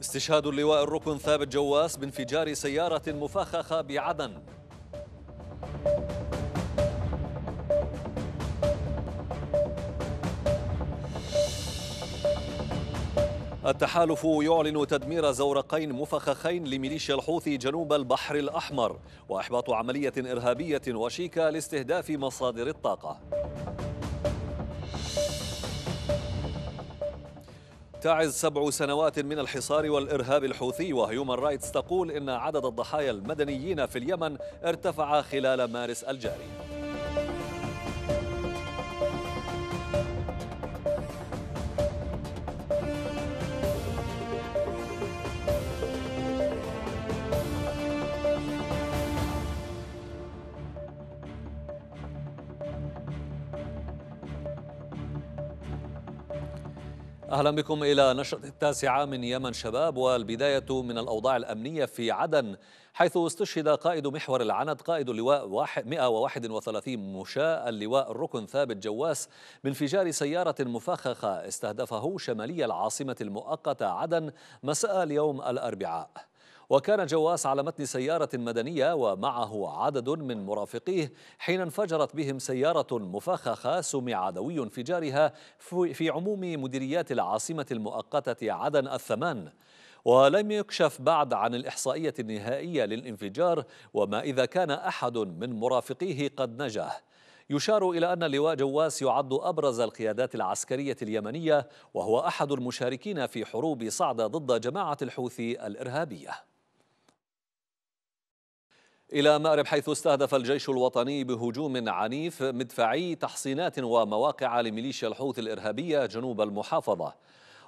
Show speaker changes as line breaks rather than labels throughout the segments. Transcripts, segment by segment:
استشهاد اللواء الركن ثابت جواس بانفجار سيارة مفخخة بعدن التحالف يعلن تدمير زورقين مفخخين لميليشيا الحوثي جنوب البحر الأحمر وإحباط عملية إرهابية وشيكة لاستهداف مصادر الطاقة تعز سبع سنوات من الحصار والإرهاب الحوثي وهيومن رايتس تقول إن عدد الضحايا المدنيين في اليمن ارتفع خلال مارس الجاري أهلا بكم إلى نشرة التاسعة من يمن شباب والبداية من الأوضاع الأمنية في عدن حيث استشهد قائد محور العند قائد اللواء 131 مشاة اللواء الركن ثابت جواس بانفجار سيارة مفخخة استهدفه شمالي العاصمة المؤقتة عدن مساء اليوم الأربعاء وكان جواس على متن سيارة مدنية ومعه عدد من مرافقيه حين انفجرت بهم سيارة مفخخة سمع دوي انفجارها في عموم مديريات العاصمة المؤقتة عدن الثمان ولم يكشف بعد عن الإحصائية النهائية للانفجار وما إذا كان أحد من مرافقيه قد نجاه يشار إلى أن لواء جواس يعد أبرز القيادات العسكرية اليمنية وهو أحد المشاركين في حروب صعدة ضد جماعة الحوثي الإرهابية إلى مأرب حيث استهدف الجيش الوطني بهجوم عنيف مدفعي تحصينات ومواقع لميليشيا الحوث الإرهابية جنوب المحافظة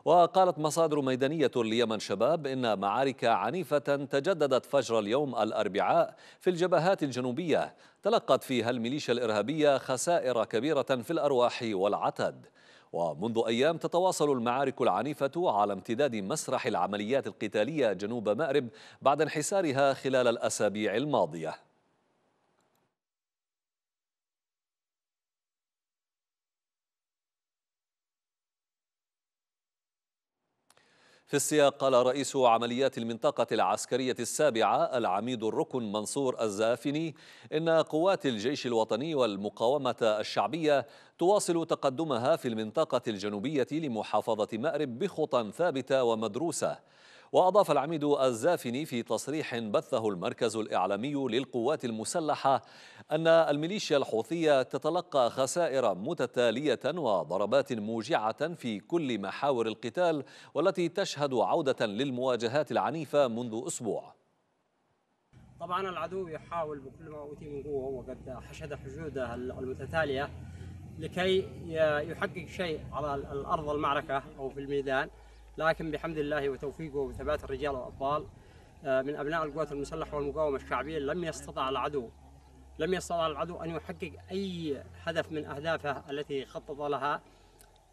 وقالت مصادر ميدانية ليمن شباب إن معارك عنيفة تجددت فجر اليوم الأربعاء في الجبهات الجنوبية تلقت فيها الميليشيا الإرهابية خسائر كبيرة في الأرواح والعتد ومنذ أيام تتواصل المعارك العنيفة على امتداد مسرح العمليات القتالية جنوب مأرب بعد انحسارها خلال الأسابيع الماضية في السياق قال رئيس عمليات المنطقة العسكرية السابعة العميد الركن منصور الزافني إن قوات الجيش الوطني والمقاومة الشعبية تواصل تقدمها في المنطقة الجنوبية لمحافظة مأرب بخطى ثابتة ومدروسة وأضاف العميد الزافني في تصريح بثه المركز الإعلامي للقوات المسلحة أن الميليشيا الحوثية تتلقى خسائر متتالية وضربات موجعة في كل محاور القتال والتي تشهد عودة للمواجهات العنيفة منذ أسبوع
طبعا العدو يحاول بكل ما أوتي من قوة وقد حشد حشوده المتتالية لكي يحقق شيء على الأرض المعركة أو في الميدان لكن بحمد الله وتوفيقه وثبات الرجال والأبطال آه، من أبناء القوات المسلحة والمقاومة الشعبية لم يستطع العدو لم يستطع العدو أن يحقق أي هدف من أهدافه التي خطط لها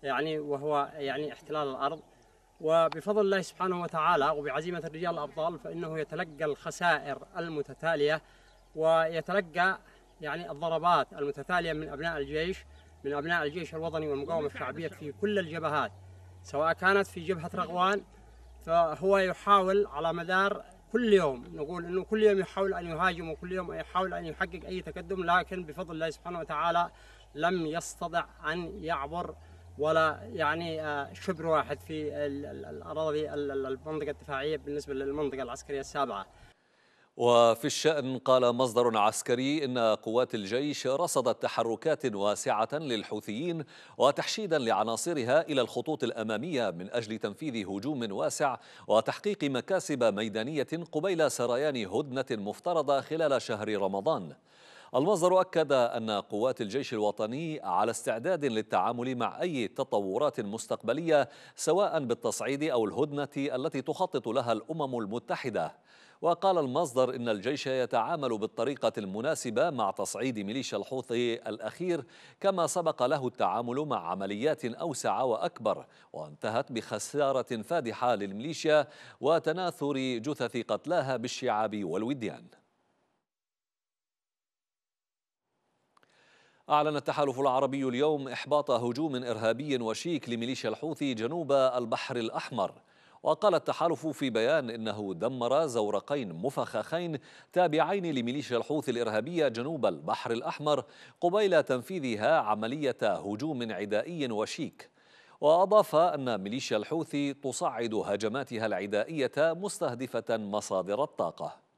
يعني وهو يعني احتلال الأرض وبفضل الله سبحانه وتعالى وبعزيمة الرجال الأبطال فإنه يتلقى الخسائر المتتالية ويتلقى يعني الضربات المتتالية من أبناء الجيش من أبناء الجيش الوطني والمقاومة الشعبية في كل الجبهات سواء كانت في جبهة رغوان فهو يحاول على مدار كل يوم نقول انه كل يوم يحاول ان يهاجم وكل يوم يحاول ان يحقق اي تقدم لكن بفضل الله سبحانه وتعالى لم يستطع ان يعبر ولا يعني آه، شبر واحد في الاراضي المنطقه الدفاعيه بالنسبه للمنطقه العسكريه السابعه.
وفي الشأن قال مصدر عسكري إن قوات الجيش رصدت تحركات واسعة للحوثيين وتحشيدا لعناصرها إلى الخطوط الأمامية من أجل تنفيذ هجوم واسع وتحقيق مكاسب ميدانية قبيل سريان هدنة مفترضة خلال شهر رمضان المصدر أكد أن قوات الجيش الوطني على استعداد للتعامل مع أي تطورات مستقبلية سواء بالتصعيد أو الهدنة التي تخطط لها الأمم المتحدة وقال المصدر إن الجيش يتعامل بالطريقة المناسبة مع تصعيد ميليشيا الحوثي الأخير كما سبق له التعامل مع عمليات أوسع وأكبر وانتهت بخسارة فادحة للميليشيا وتناثر جثث قتلاها بالشعاب والوديان أعلن التحالف العربي اليوم إحباط هجوم إرهابي وشيك لميليشيا الحوثي جنوب البحر الأحمر وقال التحالف في بيان إنه دمر زورقين مفخخين تابعين لميليشيا الحوثي الإرهابية جنوب البحر الأحمر قبيل تنفيذها عملية هجوم عدائي وشيك وأضاف أن ميليشيا الحوثي تصعد هجماتها العدائية مستهدفة مصادر الطاقة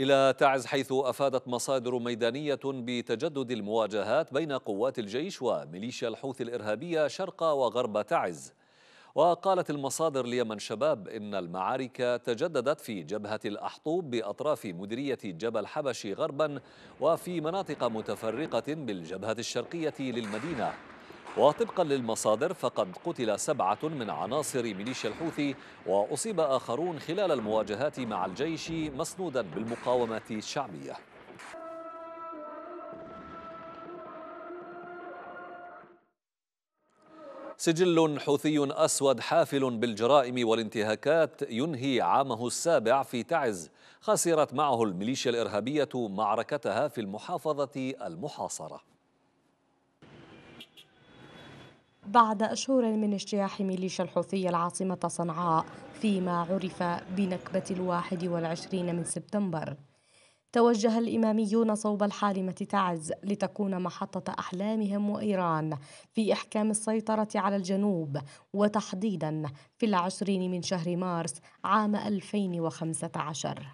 إلى تعز حيث أفادت مصادر ميدانية بتجدد المواجهات بين قوات الجيش وميليشيا الحوث الإرهابية شرق وغرب تعز وقالت المصادر ليمن شباب إن المعارك تجددت في جبهة الأحطوب بأطراف مديرية جبل حبشي غربا وفي مناطق متفرقة بالجبهة الشرقية للمدينة وطبقا للمصادر فقد قتل سبعة من عناصر ميليشيا الحوثي وأصيب آخرون خلال المواجهات مع الجيش مسنودا بالمقاومة الشعبية سجل حوثي أسود حافل بالجرائم والانتهاكات ينهي عامه السابع في تعز خسرت معه الميليشيا الإرهابية معركتها في المحافظة المحاصرة
بعد أشهر من اجتياح ميليشيا الحوثية العاصمة صنعاء فيما عرف بنكبة الواحد والعشرين من سبتمبر توجه الإماميون صوب الحالمة تعز لتكون محطة أحلامهم وإيران في إحكام السيطرة على الجنوب وتحديدا في العشرين من شهر مارس عام 2015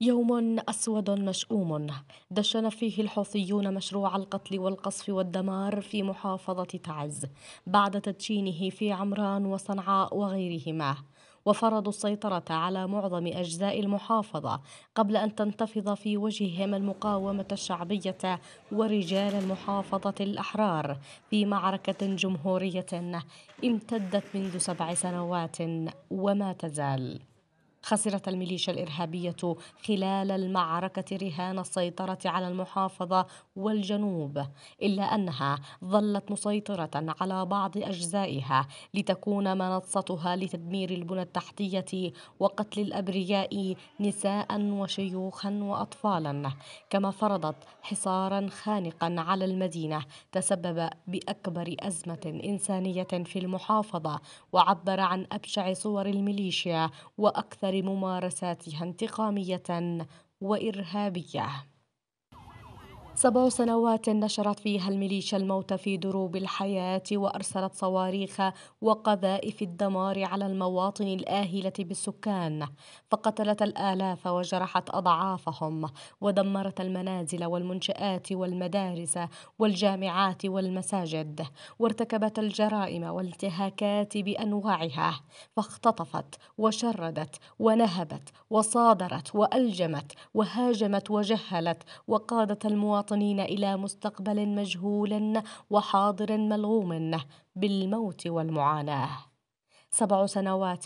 يوم أسود مشؤوم دشن فيه الحوثيون مشروع القتل والقصف والدمار في محافظة تعز بعد تدشينه في عمران وصنعاء وغيرهما وفرضوا السيطرة على معظم أجزاء المحافظة قبل أن تنتفض في وجههم المقاومة الشعبية ورجال المحافظة الأحرار في معركة جمهورية امتدت منذ سبع سنوات وما تزال خسرت الميليشيا الإرهابية خلال المعركة رهان السيطرة على المحافظة والجنوب إلا أنها ظلت مسيطرة على بعض أجزائها لتكون منصتها لتدمير البنى التحتية وقتل الأبرياء نساء وشيوخا وأطفالا كما فرضت حصارا خانقا على المدينة تسبب بأكبر أزمة إنسانية في المحافظة وعبر عن أبشع صور الميليشيا وأكثر بممارساتها انتقامية وإرهابية سبع سنوات نشرت فيها الميليشيا الموت في دروب الحياة وأرسلت صواريخ وقذائف الدمار على المواطن الآهلة بالسكان فقتلت الآلاف وجرحت أضعافهم ودمرت المنازل والمنشآت والمدارس والجامعات والمساجد وارتكبت الجرائم والانتهاكات بأنواعها فاختطفت وشردت ونهبت وصادرت وألجمت وهاجمت وجهلت وقادت المواطنين المواطنين إلى مستقبل مجهول وحاضر ملغوم بالموت والمعاناة سبع سنوات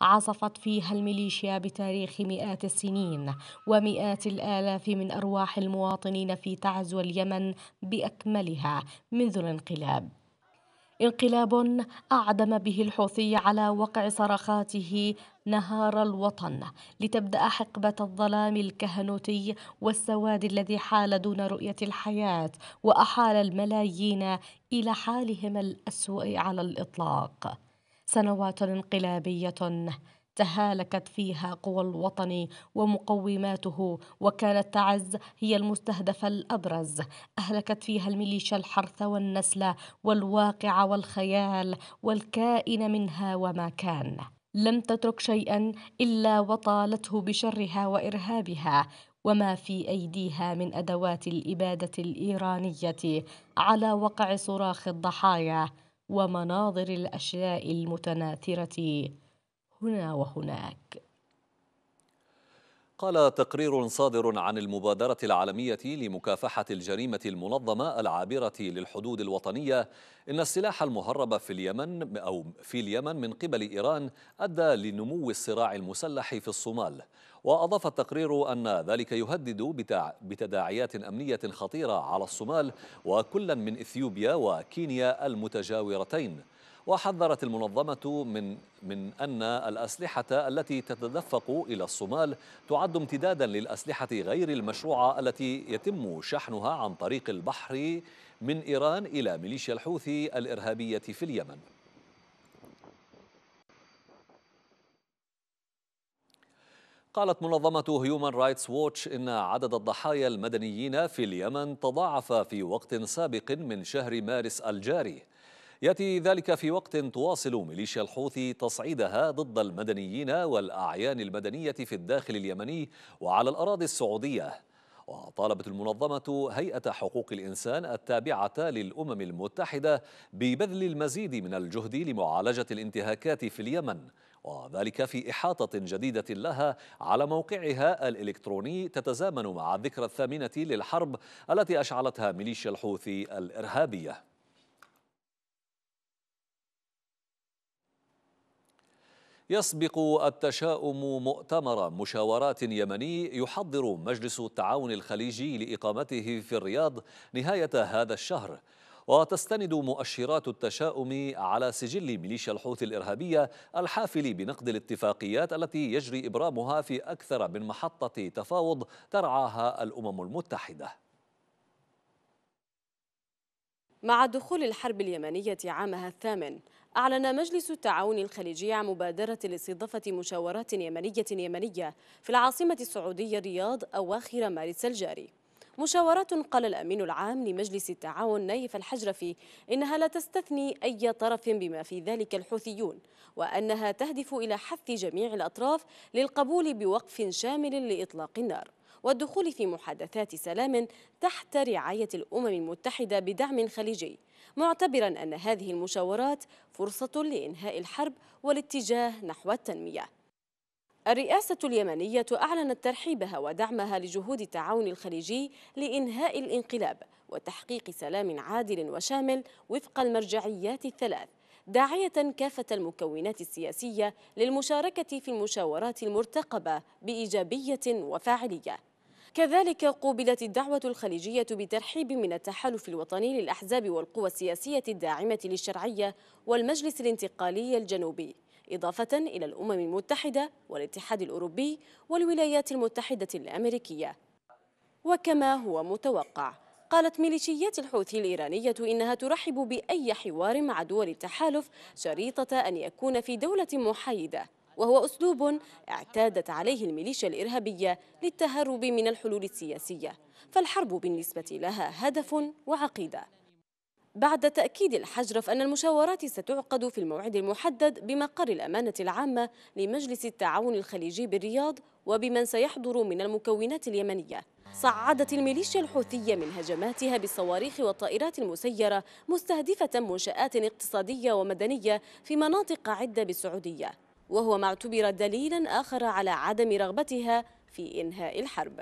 عصفت فيها الميليشيا بتاريخ مئات السنين ومئات الآلاف من أرواح المواطنين في تعز واليمن بأكملها منذ الانقلاب انقلاب أعدم به الحوثي على وقع صرخاته نهار الوطن لتبدأ حقبة الظلام الكهنوتي والسواد الذي حال دون رؤية الحياة وأحال الملايين إلى حالهم الأسوأ على الإطلاق سنوات انقلابية تهالكت فيها قوى الوطن ومقوماته وكانت تعز هي المستهدف الأبرز أهلكت فيها الميليشيا الحرث والنسل والواقع والخيال والكائن منها وما كان لم تترك شيئا إلا وطالته بشرها وإرهابها وما في أيديها من أدوات الإبادة الإيرانية على وقع صراخ الضحايا ومناظر الأشياء المتناثرة هنا وهناك
قال تقرير صادر عن المبادرة العالمية لمكافحة الجريمة المنظمة العابرة للحدود الوطنية إن السلاح المهرب في اليمن أو في اليمن من قبل إيران أدى لنمو الصراع المسلح في الصومال وأضاف التقرير أن ذلك يهدد بتداعيات أمنية خطيرة على الصومال وكلا من إثيوبيا وكينيا المتجاورتين وحذرت المنظمة من من أن الأسلحة التي تتدفق إلى الصومال تعد امتدادا للأسلحة غير المشروعة التي يتم شحنها عن طريق البحر من إيران إلى ميليشيا الحوثي الإرهابية في اليمن قالت منظمة هيومن رايتس ووتش إن عدد الضحايا المدنيين في اليمن تضاعف في وقت سابق من شهر مارس الجاري يأتي ذلك في وقت تواصل ميليشيا الحوثي تصعيدها ضد المدنيين والأعيان المدنية في الداخل اليمني وعلى الأراضي السعودية وطالبت المنظمة هيئة حقوق الإنسان التابعة للأمم المتحدة ببذل المزيد من الجهد لمعالجة الانتهاكات في اليمن وذلك في إحاطة جديدة لها على موقعها الإلكتروني تتزامن مع الذكرى الثامنة للحرب التي أشعلتها ميليشيا الحوثي الإرهابية يسبق التشاؤم مؤتمر مشاورات يمني يحضر مجلس التعاون الخليجي لإقامته في الرياض نهاية هذا الشهر وتستند مؤشرات التشاؤم على سجل ميليشيا الحوثي الإرهابية الحافل بنقد الاتفاقيات التي يجري إبرامها في أكثر من محطة تفاوض ترعاها الأمم المتحدة
مع دخول الحرب اليمنية عامها الثامن أعلن مجلس التعاون الخليجي عن مبادرة لاستضافة مشاورات يمنية يمنية في العاصمة السعودية الرياض أواخر مارس الجاري مشاورات قال الأمين العام لمجلس التعاون نايف الحجرفي إنها لا تستثني أي طرف بما في ذلك الحوثيون وأنها تهدف إلى حث جميع الأطراف للقبول بوقف شامل لإطلاق النار والدخول في محادثات سلام تحت رعاية الأمم المتحدة بدعم خليجي معتبرا أن هذه المشاورات فرصة لإنهاء الحرب والاتجاه نحو التنمية الرئاسة اليمنية أعلنت ترحيبها ودعمها لجهود التعاون الخليجي لإنهاء الانقلاب وتحقيق سلام عادل وشامل وفق المرجعيات الثلاث داعية كافة المكونات السياسية للمشاركة في المشاورات المرتقبة بإيجابية وفاعلية كذلك قوبلت الدعوة الخليجية بترحيب من التحالف الوطني للأحزاب والقوى السياسية الداعمة للشرعية والمجلس الانتقالي الجنوبي إضافة إلى الأمم المتحدة والاتحاد الأوروبي والولايات المتحدة الأمريكية وكما هو متوقع قالت ميليشيات الحوثي الإيرانية إنها ترحب بأي حوار مع دول التحالف شريطة أن يكون في دولة محايدة وهو أسلوب اعتادت عليه الميليشيا الإرهابية للتهرب من الحلول السياسية فالحرب بالنسبة لها هدف وعقيدة بعد تأكيد الحجرف أن المشاورات ستعقد في الموعد المحدد بمقر الأمانة العامة لمجلس التعاون الخليجي بالرياض وبمن سيحضر من المكونات اليمنية صعدت الميليشيا الحوثية من هجماتها بالصواريخ والطائرات المسيرة مستهدفة منشآت اقتصادية ومدنية في مناطق عدة بالسعودية وهو ما اعتبر دليلا آخر على عدم رغبتها في إنهاء الحرب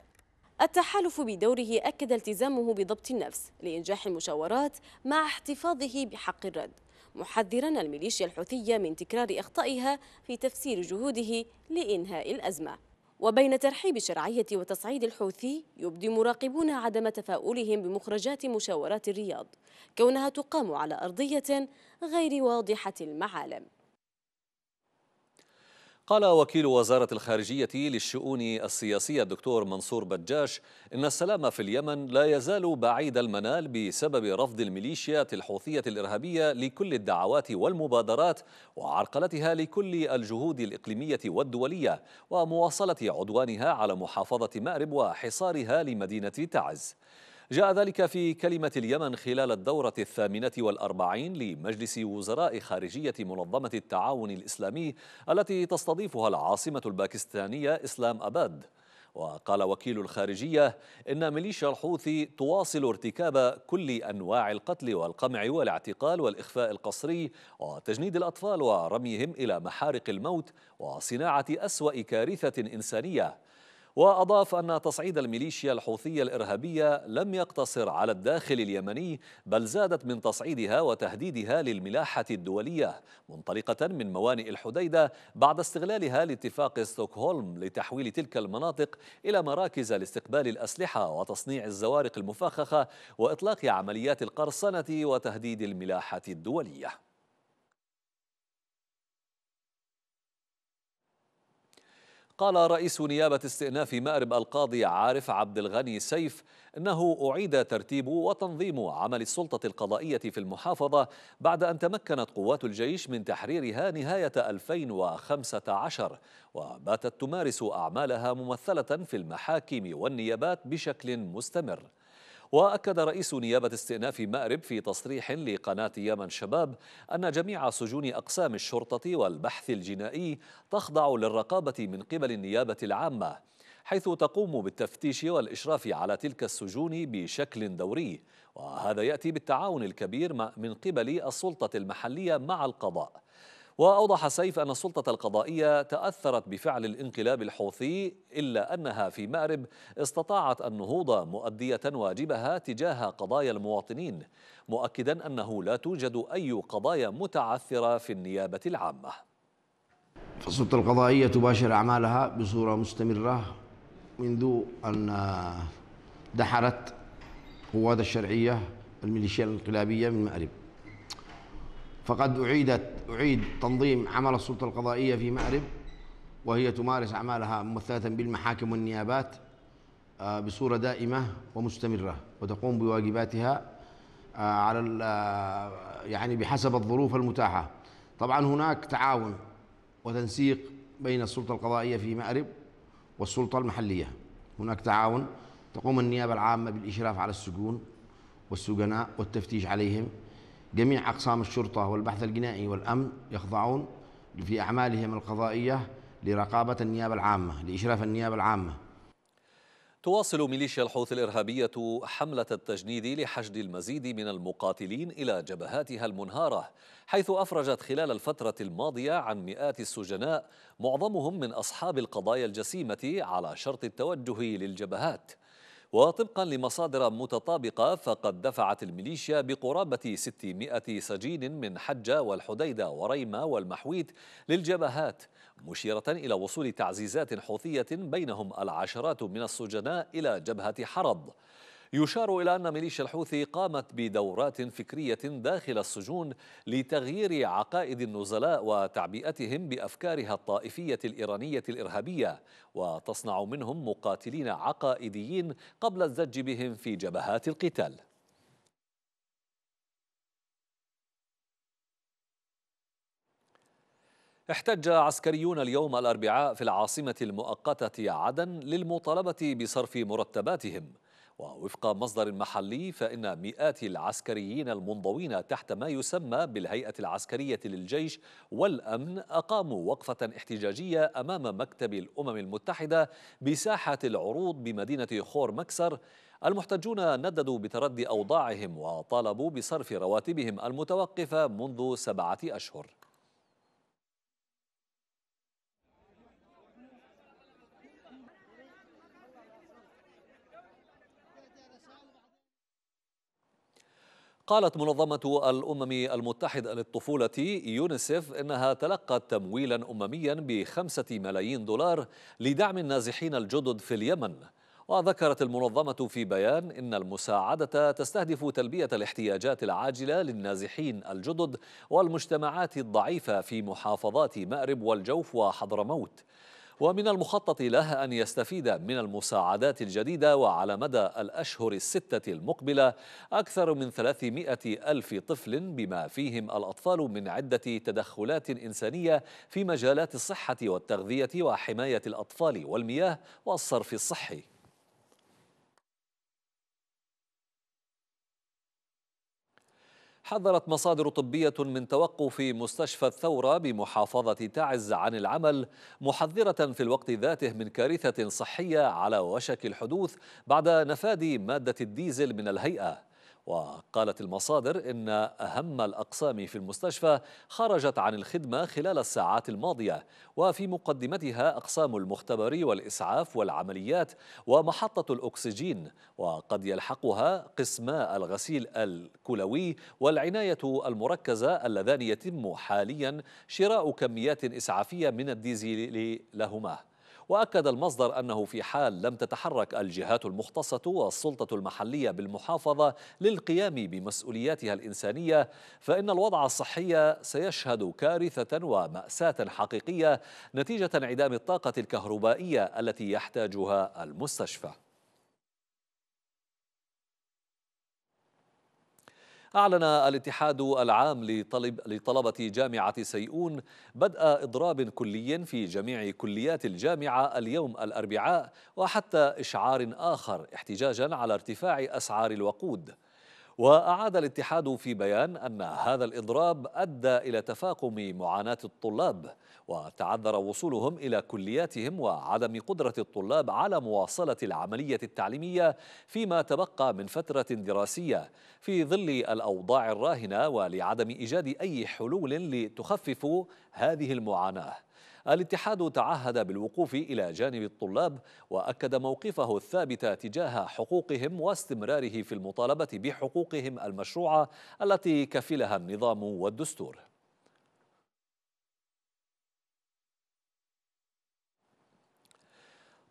التحالف بدوره أكد التزامه بضبط النفس لإنجاح المشاورات مع احتفاظه بحق الرد محذرا الميليشيا الحوثية من تكرار أخطائها في تفسير جهوده لإنهاء الأزمة وبين ترحيب الشرعية وتصعيد الحوثي يبدي مراقبون عدم تفاؤلهم بمخرجات مشاورات الرياض كونها تقام على أرضية غير واضحة المعالم
قال وكيل وزارة الخارجية للشؤون السياسية الدكتور منصور بجاش إن السلام في اليمن لا يزال بعيد المنال بسبب رفض الميليشيات الحوثية الإرهابية لكل الدعوات والمبادرات وعرقلتها لكل الجهود الإقليمية والدولية ومواصلة عدوانها على محافظة مأرب وحصارها لمدينة تعز جاء ذلك في كلمة اليمن خلال الدورة الثامنة والأربعين لمجلس وزراء خارجية منظمة التعاون الإسلامي التي تستضيفها العاصمة الباكستانية إسلام أباد وقال وكيل الخارجية إن ميليشيا الحوثي تواصل ارتكاب كل أنواع القتل والقمع والاعتقال والإخفاء القسري وتجنيد الأطفال ورميهم إلى محارق الموت وصناعة أسوأ كارثة إنسانية وأضاف أن تصعيد الميليشيا الحوثية الإرهابية لم يقتصر على الداخل اليمني بل زادت من تصعيدها وتهديدها للملاحة الدولية منطلقة من موانئ الحديدة بعد استغلالها لاتفاق ستوكهولم لتحويل تلك المناطق إلى مراكز لاستقبال الأسلحة وتصنيع الزوارق المفخخة وإطلاق عمليات القرصنة وتهديد الملاحة الدولية قال رئيس نيابة استئناف مأرب القاضي عارف عبد الغني سيف أنه أعيد ترتيب وتنظيم عمل السلطة القضائية في المحافظة بعد أن تمكنت قوات الجيش من تحريرها نهاية 2015 وباتت تمارس أعمالها ممثلة في المحاكم والنيابات بشكل مستمر وأكد رئيس نيابة استئناف مأرب في تصريح لقناة يمن شباب أن جميع سجون أقسام الشرطة والبحث الجنائي تخضع للرقابة من قبل النيابة العامة حيث تقوم بالتفتيش والإشراف على تلك السجون بشكل دوري وهذا يأتي بالتعاون الكبير من قبل السلطة المحلية مع القضاء وأوضح سيف أن السلطة القضائية تأثرت بفعل الانقلاب الحوثي إلا أنها في مأرب استطاعت النهوض مؤدية واجبها تجاه قضايا المواطنين مؤكدا أنه لا توجد أي قضايا متعثرة في النيابة العامة
فالسلطة القضائية تباشر أعمالها بصورة مستمرة منذ أن دحرت قوات الشرعية الميليشيا الانقلابية من مأرب فقد أعيدت أعيد تنظيم عمل السلطة القضائية في مأرب وهي تمارس أعمالها ممثلة بالمحاكم والنيابات آه، بصورة دائمة ومستمرة وتقوم بواجباتها آه، على آه، يعني بحسب الظروف المتاحة طبعا هناك تعاون وتنسيق بين السلطة القضائية في مأرب والسلطة المحلية هناك تعاون تقوم النيابة العامة بالإشراف على السجون والسجناء والتفتيش عليهم جميع أقسام الشرطة والبحث الجنائي والأمن يخضعون في أعمالهم القضائية لرقابة النيابة العامة لإشراف النيابة العامة
تواصل ميليشيا الحوث الإرهابية حملة التجنيد لحشد المزيد من المقاتلين إلى جبهاتها المنهارة حيث أفرجت خلال الفترة الماضية عن مئات السجناء معظمهم من أصحاب القضايا الجسيمة على شرط التوجه للجبهات وطبقا لمصادر متطابقة فقد دفعت الميليشيا بقرابة 600 سجين من حجة والحديدة وريمة والمحويت للجبهات مشيرة إلى وصول تعزيزات حوثية بينهم العشرات من السجناء إلى جبهة حرب يشار إلى أن ميليشيا الحوثي قامت بدورات فكرية داخل السجون لتغيير عقائد النزلاء وتعبئتهم بأفكارها الطائفية الإيرانية الإرهابية وتصنع منهم مقاتلين عقائديين قبل الزج بهم في جبهات القتال احتج عسكريون اليوم الأربعاء في العاصمة المؤقتة عدن للمطالبة بصرف مرتباتهم ووفق مصدر محلي فإن مئات العسكريين المنضوين تحت ما يسمى بالهيئة العسكرية للجيش والأمن أقاموا وقفة احتجاجية أمام مكتب الأمم المتحدة بساحة العروض بمدينة خور مكسر المحتجون نددوا بتردي أوضاعهم وطالبوا بصرف رواتبهم المتوقفة منذ سبعة أشهر قالت منظمة الأمم المتحدة للطفولة يونيسف إنها تلقت تمويلا أمميا بخمسة ملايين دولار لدعم النازحين الجدد في اليمن وذكرت المنظمة في بيان إن المساعدة تستهدف تلبية الاحتياجات العاجلة للنازحين الجدد والمجتمعات الضعيفة في محافظات مأرب والجوف وحضرموت ومن المخطط لها أن يستفيد من المساعدات الجديدة وعلى مدى الأشهر الستة المقبلة أكثر من 300 ألف طفل بما فيهم الأطفال من عدة تدخلات إنسانية في مجالات الصحة والتغذية وحماية الأطفال والمياه والصرف الصحي حذرت مصادر طبية من توقف مستشفى الثورة بمحافظة تعز عن العمل محذرة في الوقت ذاته من كارثة صحية على وشك الحدوث بعد نفاد مادة الديزل من الهيئة وقالت المصادر إن أهم الأقسام في المستشفى خرجت عن الخدمة خلال الساعات الماضية وفي مقدمتها أقسام المختبري والإسعاف والعمليات ومحطة الأكسجين وقد يلحقها قسما الغسيل الكلوي والعناية المركزة اللذان يتم حاليا شراء كميات إسعافية من الديزل لهما وأكد المصدر أنه في حال لم تتحرك الجهات المختصة والسلطة المحلية بالمحافظة للقيام بمسؤولياتها الإنسانية فإن الوضع الصحي سيشهد كارثة ومأساة حقيقية نتيجة انعدام الطاقة الكهربائية التي يحتاجها المستشفى أعلن الاتحاد العام لطلب لطلبة جامعة سيئون بدء إضراب كلي في جميع كليات الجامعة اليوم الأربعاء وحتى إشعار آخر احتجاجا على ارتفاع أسعار الوقود وأعاد الاتحاد في بيان أن هذا الإضراب أدى إلى تفاقم معاناة الطلاب وتعذر وصولهم إلى كلياتهم وعدم قدرة الطلاب على مواصلة العملية التعليمية فيما تبقى من فترة دراسية في ظل الأوضاع الراهنة ولعدم إيجاد أي حلول لتخفف هذه المعاناة الاتحاد تعهد بالوقوف إلى جانب الطلاب وأكد موقفه الثابت تجاه حقوقهم واستمراره في المطالبة بحقوقهم المشروعة التي كفلها النظام والدستور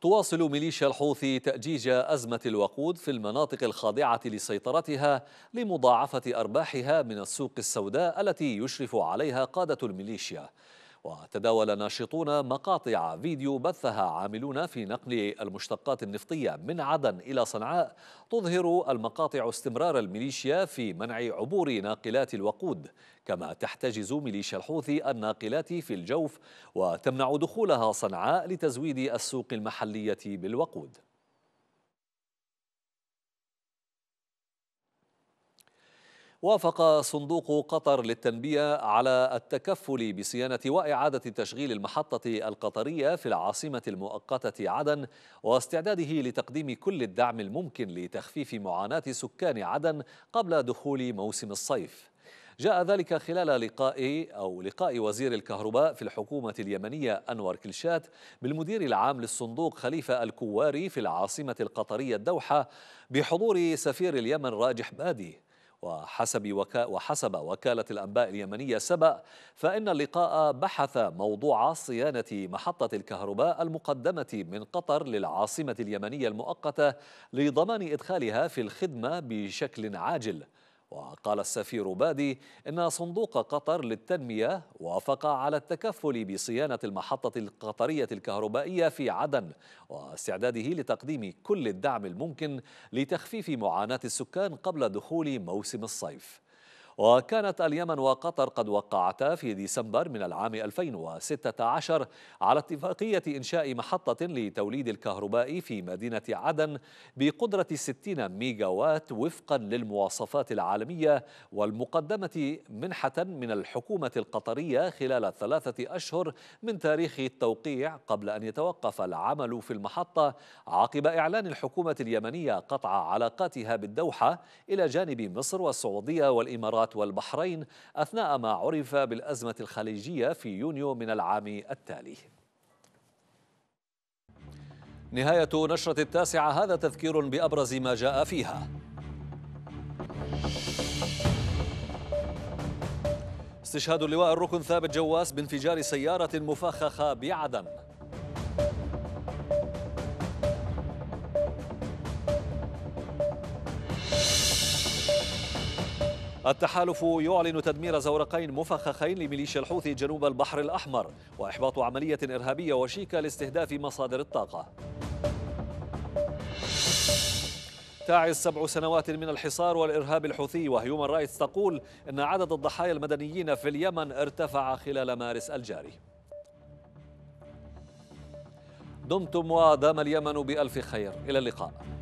تواصل ميليشيا الحوثي تأجيج أزمة الوقود في المناطق الخاضعة لسيطرتها لمضاعفة أرباحها من السوق السوداء التي يشرف عليها قادة الميليشيا وتداول ناشطون مقاطع فيديو بثها عاملون في نقل المشتقات النفطية من عدن إلى صنعاء تظهر المقاطع استمرار الميليشيا في منع عبور ناقلات الوقود كما تحتجز ميليشيا الحوثي الناقلات في الجوف وتمنع دخولها صنعاء لتزويد السوق المحلية بالوقود وافق صندوق قطر للتنبية على التكفل بصيانة وإعادة تشغيل المحطة القطرية في العاصمة المؤقتة عدن واستعداده لتقديم كل الدعم الممكن لتخفيف معاناة سكان عدن قبل دخول موسم الصيف جاء ذلك خلال لقاء أو لقاء وزير الكهرباء في الحكومة اليمنية أنور كلشات بالمدير العام للصندوق خليفة الكواري في العاصمة القطرية الدوحة بحضور سفير اليمن راجح بادي وحسب وكا وحسب وكالة الأنباء اليمنية سبأ فإن اللقاء بحث موضوع صيانة محطة الكهرباء المقدمة من قطر للعاصمة اليمنية المؤقتة لضمان إدخالها في الخدمة بشكل عاجل وقال السفير بادي إن صندوق قطر للتنمية وافق على التكفل بصيانة المحطة القطرية الكهربائية في عدن واستعداده لتقديم كل الدعم الممكن لتخفيف معاناة السكان قبل دخول موسم الصيف وكانت اليمن وقطر قد وقعتا في ديسمبر من العام 2016 على اتفاقية إنشاء محطة لتوليد الكهرباء في مدينة عدن بقدرة 60 ميجاوات وفقا للمواصفات العالمية والمقدمة منحة من الحكومة القطرية خلال ثلاثة أشهر من تاريخ التوقيع قبل أن يتوقف العمل في المحطة عقب إعلان الحكومة اليمنية قطع علاقاتها بالدوحة إلى جانب مصر والسعودية والإمارات الإمارات والبحرين أثناء ما عرف بالأزمة الخليجية في يونيو من العام التالي نهاية نشرة التاسعة هذا تذكير بأبرز ما جاء فيها استشهاد اللواء الركن ثابت جواس بانفجار سيارة مفخخة بعدن التحالف يعلن تدمير زورقين مفخخين لميليشيا الحوثي جنوب البحر الأحمر وإحباط عملية إرهابية وشيكة لاستهداف مصادر الطاقة تعز سبع سنوات من الحصار والإرهاب الحوثي وهيومن رايتس تقول أن عدد الضحايا المدنيين في اليمن ارتفع خلال مارس الجاري دمتم ودام اليمن بألف خير إلى اللقاء